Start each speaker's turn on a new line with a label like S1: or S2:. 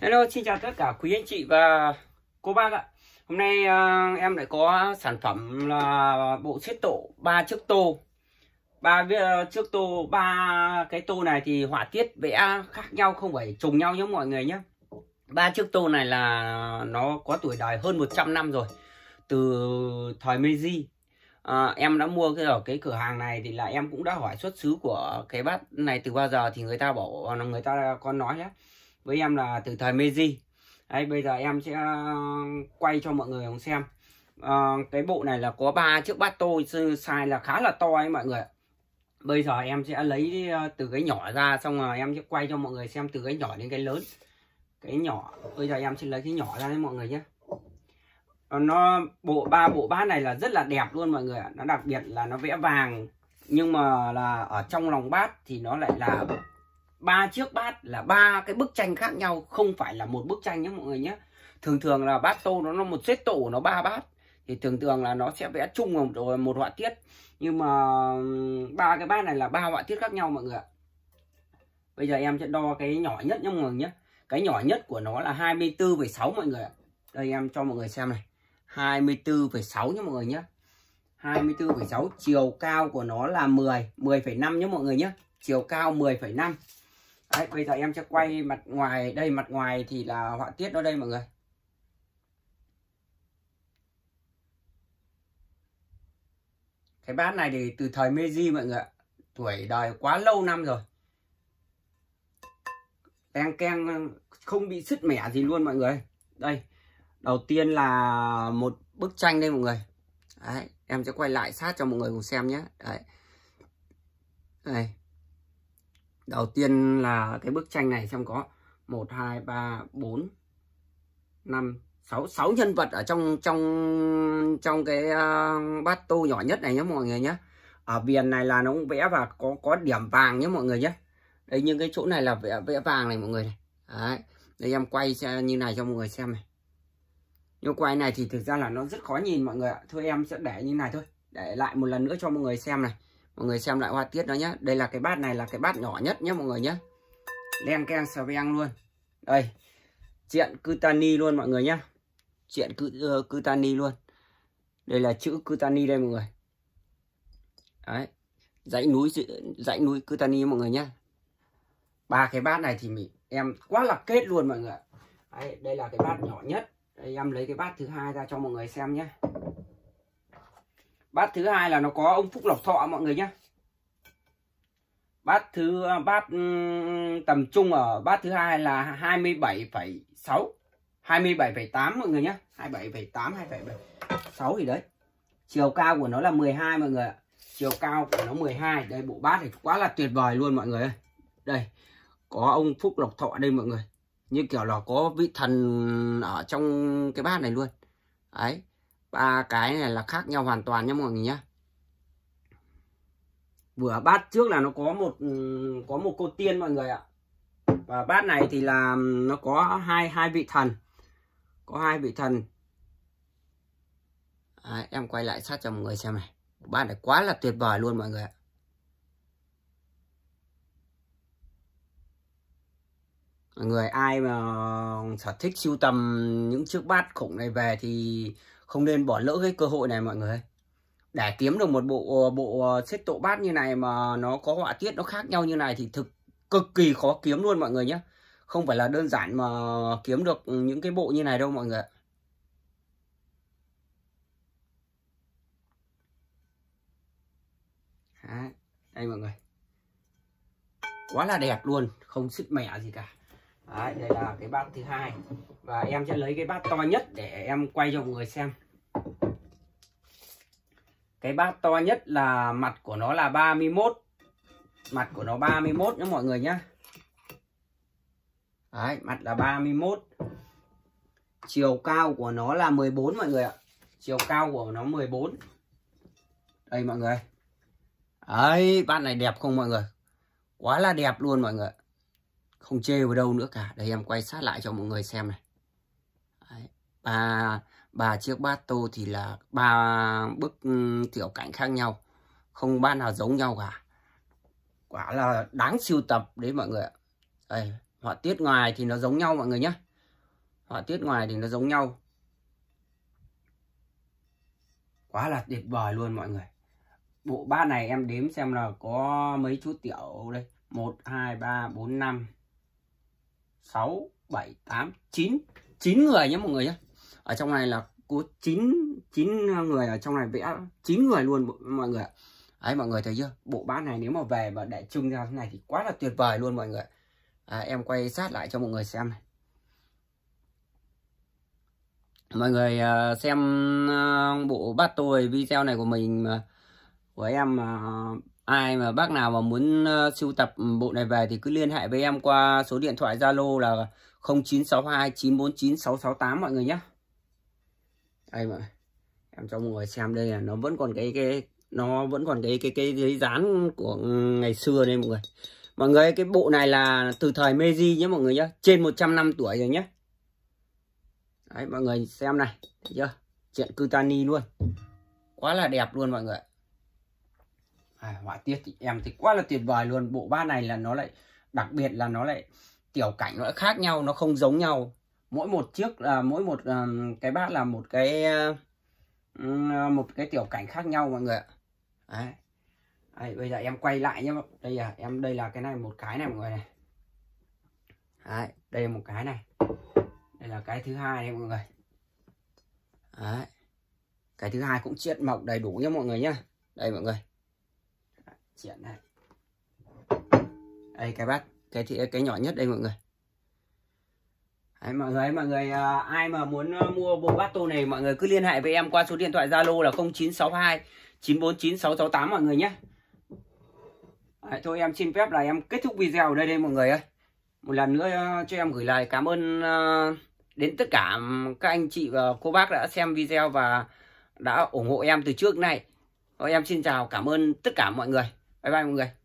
S1: Hello, xin chào tất cả quý anh chị và cô bác ạ. Hôm nay uh, em lại có sản phẩm là bộ xếp tổ ba chiếc tô. Ba ờ, chiếc tô, ba cái tô này thì họa tiết vẽ khác nhau không phải trùng nhau nhé mọi người nhé. Ba chiếc tô này là nó có tuổi đời hơn 100 năm rồi. Từ thời Meiji. À, em đã mua cái ở cái cửa hàng này thì là em cũng đã hỏi xuất xứ của cái bát này từ bao giờ thì người ta bảo người ta con nói nhé với em là từ thời Meiji Đấy, bây giờ em sẽ ờ, quay cho mọi người cùng xem à, cái bộ này là có ba chiếc bát tô size là khá là to ấy mọi người bây giờ em sẽ lấy ờ, từ cái nhỏ ra xong rồi em sẽ quay cho mọi người xem từ cái nhỏ đến cái lớn cái nhỏ bây giờ em sẽ lấy cái nhỏ ra đấy mọi người nhé nó bộ ba bộ bát này là rất là đẹp luôn mọi người ạ nó đặc biệt là nó vẽ vàng nhưng mà là ở trong lòng bát thì nó lại là ba chiếc bát là ba cái bức tranh khác nhau không phải là một bức tranh nhé mọi người nhé thường thường là bát tô nó, nó một xếp tổ nó ba bát thì thường thường là nó sẽ vẽ chung một, rồi một họa tiết nhưng mà ba cái bát này là ba họa tiết khác nhau mọi người ạ bây giờ em sẽ đo cái nhỏ nhất nhé mọi người nhé cái nhỏ nhất của nó là 24,6 mọi người ạ đây em cho mọi người xem này 24,6 nhé mọi người nhé 24,6 chiều cao của nó là 10 10,5 nhé mọi người nhé chiều cao 10,5 Đấy, bây giờ em sẽ quay mặt ngoài đây mặt ngoài thì là họa tiết nó đây mọi người cái bát này thì từ thời Meiji mọi người tuổi đời quá lâu năm rồi Teng keng không bị sứt mẻ gì luôn mọi người đây đầu tiên là một bức tranh đây mọi người Đấy, em sẽ quay lại sát cho mọi người cùng xem nhé Đấy. Đây, đầu tiên là cái bức tranh này xem có 1 2 3 4 5 6 6 nhân vật ở trong trong trong cái uh, bát tô nhỏ nhất này nhé mọi người nhé ở viền này là nó cũng vẽ và có có điểm vàng nhé mọi người nhé đây những cái chỗ này là vẽ vẽ vàng này mọi người này Đấy. đây em quay như này cho mọi người xem này như quay này thì thực ra là nó rất khó nhìn mọi người ạ thôi em sẽ để như này thôi để lại một lần nữa cho mọi người xem này mọi người xem lại hoa tiết đó nhé đây là cái bát này là cái bát nhỏ nhất nhé mọi người nhé len keng xà beng luôn đây chuyện cutani luôn mọi người nhé chuyện cự ờ, cutani luôn đây là chữ cutani đây mọi người đấy dãy núi dãy núi cutani mọi người nhé ba cái bát này thì mình em quá là kết luôn mọi người đấy, đây là cái bát nhỏ nhất đây, em lấy cái bát thứ hai ra cho mọi người xem nhé bát thứ hai là nó có ông phúc lộc thọ mọi người nhé bát thứ à, bát ừ, tầm trung ở bát thứ hai là 27,6 27,8 mọi người nhé 27,8 27,6 thì đấy chiều cao của nó là 12 mọi người ạ chiều cao của nó 12 đây bộ bát này quá là tuyệt vời luôn mọi người ơi đây có ông phúc lộc thọ đây mọi người như kiểu là có vị thần ở trong cái bát này luôn đấy ba cái này là khác nhau hoàn toàn nhé mọi người nhé vừa bát trước là nó có một ừ, có một cô tiên mọi người ạ và bát này thì là ừ, nó có hai hai vị thần có hai vị thần à, em quay lại sát cho mọi người xem này bát này quá là tuyệt vời luôn mọi người ạ người ai mà sở thích sưu tầm những chiếc bát khủng này về thì không nên bỏ lỡ cái cơ hội này mọi người để kiếm được một bộ bộ xếp tổ bát như này mà nó có họa tiết nó khác nhau như này thì thực cực kỳ khó kiếm luôn mọi người nhé không phải là đơn giản mà kiếm được những cái bộ như này đâu mọi người đây mọi người quá là đẹp luôn không sứt mẻ gì cả Đấy, đây là cái bát thứ hai và em sẽ lấy cái bát to nhất để em quay cho mọi người xem cái bát to nhất là mặt của nó là 31 mặt của nó 31 nhé mọi người nhá, Đấy, mặt là 31 chiều cao của nó là 14 mọi người ạ chiều cao của nó 14 đây mọi người ấy bát này đẹp không mọi người quá là đẹp luôn mọi người không chê vào đâu nữa cả đây em quay sát lại cho mọi người xem này Đấy. ba ba chiếc bát tô thì là ba bức ừ, tiểu cảnh khác nhau không ba nào giống nhau cả quả là đáng sưu tập đấy mọi người ạ họa tiết ngoài thì nó giống nhau mọi người nhé họa tiết ngoài thì nó giống nhau quá là tuyệt vời luôn mọi người bộ bát này em đếm xem là có mấy chú tiểu đây một hai ba bốn năm 6 7 8 9 9 người nhé mọi người nhé ở trong này là có 9 9 người ở trong này vẽ 9 người luôn mọi người ấy mọi người thấy chưa bộ bát này nếu mà về mà để trưng ra thế này thì quá là tuyệt vời luôn mọi người à, em quay sát lại cho mọi người xem này mọi người à, xem à, bộ bát tôi video này của mình của em à, ai mà bác nào mà muốn uh, sưu tập ừ, bộ này về thì cứ liên hệ với em qua số điện thoại Zalo là 0962 949 668 mọi người nhé đây mà em cho mọi người xem đây là nó vẫn còn cái cái nó vẫn còn cái cái cái giấy dán của ngày xưa đây mọi người mọi người cái bộ này là từ thời Meiji nhé mọi người nhé trên 100 năm tuổi rồi nhé đấy mọi người xem này thấy chưa chuyện Kutani luôn quá là đẹp luôn mọi người à, họa tiết thì em thì quá là tuyệt vời luôn bộ ba này là nó lại đặc biệt là nó lại tiểu cảnh nó lại khác nhau nó không giống nhau mỗi một chiếc là mỗi một uh, cái bát là một cái uh, một cái tiểu cảnh khác nhau mọi người ạ đấy. Đấy, bây giờ em quay lại nhé đây là em đây là cái này một cái này mọi người này đấy, đây là một cái này đây là cái thứ hai này mọi người đấy. cái thứ hai cũng chiết mộc đầy đủ nhé mọi người nhé đây mọi người triển này đây cái bát cái thì cái nhỏ nhất đây mọi người Đấy, mọi người mọi người à, ai mà muốn à, mua bộ bát tô này mọi người cứ liên hệ với em qua số điện thoại Zalo là 0962 949668 mọi người nhé Đấy, thôi em xin phép là em kết thúc video ở đây đây mọi người ơi một lần nữa à, cho em gửi lời cảm ơn đến tất cả các anh chị và cô bác đã xem video và đã ủng hộ em từ trước này. Em xin chào cảm ơn tất cả mọi người bye bye mọi người